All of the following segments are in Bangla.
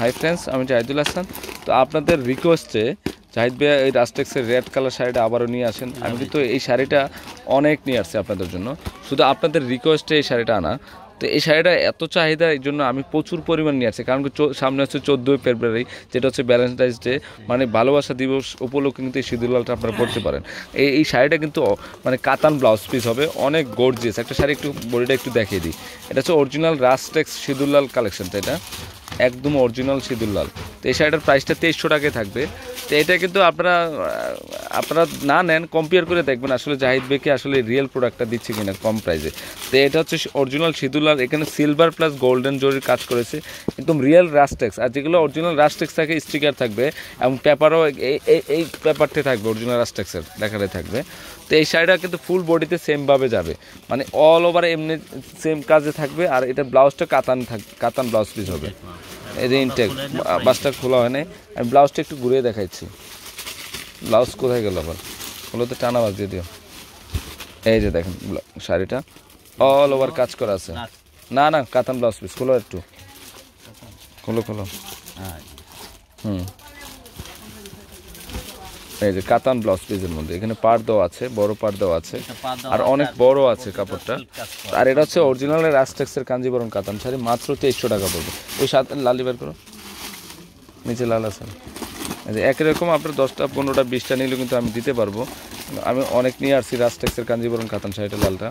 হাই ফ্রেন্ডস আমি জাহিদুল হাসান তো আপনাদের রিকোয়েস্টে জাহিদ ভাইয়া এই রাস্টেক্সের রেড কালার শাড়িটা আবারও নিয়ে আসেন আমি কিন্তু এই শাড়িটা অনেক নিয়ে আসছি আপনাদের জন্য শুধু আপনাদের রিকোয়েস্টে এই শাড়িটা আনা তো এই শাড়িটা এত চাহিদা এই জন্য আমি প্রচুর পরিমাণ নিয়ে আসছি কারণ সামনে হচ্ছে চোদ্দোই ফেব্রুয়ারি যেটা হচ্ছে ভ্যালেন্টাইন্স ডে মানে ভালোবাসা দিবস উপলক্ষে কিন্তু এই সিঁদুরলালটা আপনারা পড়তে পারেন এই এই শাড়িটা কিন্তু মানে কাতান ব্লাউজ পিস হবে অনেক গর্জিয়াস একটা শাড়ি একটু বডিটা একটু দেখিয়ে দিই এটা হচ্ছে অরিজিনাল রাস্টেক্স সিঁদুরলাল কালেকশনটা এটা একদম অরিজিনাল সিঁদুর লাল তো এই শাড়িটার প্রাইসটা তেইশশো টাকায় থাকবে তো এটা কিন্তু আপনারা আপনারা না নেন কম্পেয়ার করে দেখবেন আসলে জাহিদ বেকে আসলে রিয়েল প্রোডাক্টটা দিচ্ছে কিনা কম প্রাইসে তো এটা হচ্ছে অরিজিনাল সিদুলাল এখানে সিলভার প্লাস গোল্ডেন জরির কাজ করেছে একদম রিয়েল রাস্টেক্স আর যেগুলো অরিজিনাল রাস্টেক্স থাকে স্টিকার থাকবে এবং পেপারও এই পেপারটি থাকবে অরিজিনাল রাস্টেক্সের দেখাতে থাকবে তো এই শাড়িটা কিন্তু ফুল বডিতে সেমভাবে যাবে মানে অল ওভার এমনি সেম কাজে থাকবে আর এটা ব্লাউজটা কাতান থাক কাতান ব্লাউজ পিস হবে এই যে ইনটেক বাসটা খোলা হয় নাই আমি ব্লাউজটা একটু ঘুরিয়ে দেখাচ্ছি ব্লাউজ কোথায় গেল আবার হলো তো টানা বাজিয়ে দিও এই যে দেখেন শাড়িটা অল ওভার কাজ করা আছে না না কাতান ব্লাউজ পিস খোলো একটু খোলো খোলো হ্যাঁ। হুম এই যে কাতান ব্লাউজ পিসের মধ্যে এখানে পার দেওয়া আছে বড় পার দেওয়া আছে আচ্ছা, আর অনেক বড় আছে কাপড়টা আর এটা হচ্ছে অরিজিনাল রাস্টেক্সের কাঞ্জিবরণ কাতান শাড়ি মাত্র তেইশশো টাকা পড়বে ওই সাথে লালি বের করো নিচে লাল আছে একই রকম আপনার দশটা পনেরোটা বিশটা নিলে কিন্তু আমি দিতে পারবো আমি অনেক নিয়ে আসছি রাস্টেক্সের কাঞ্জিবরণ কাতান শাড়িটা লালটা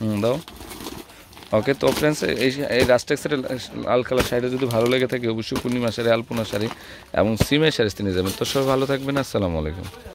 হুম দাও ওকে তো ফ্রেন্ডস এই এই রাস্টেক্সের লাল কালার শাড়িটা যদি ভালো লেগে থাকে অবশ্যই পূর্ণিমা শাড়ি আলপনা শাড়ি এবং সিমের শাড়ি তিনি যাবেন তো সবাই ভালো থাকবেন আসসালামু আলাইকুম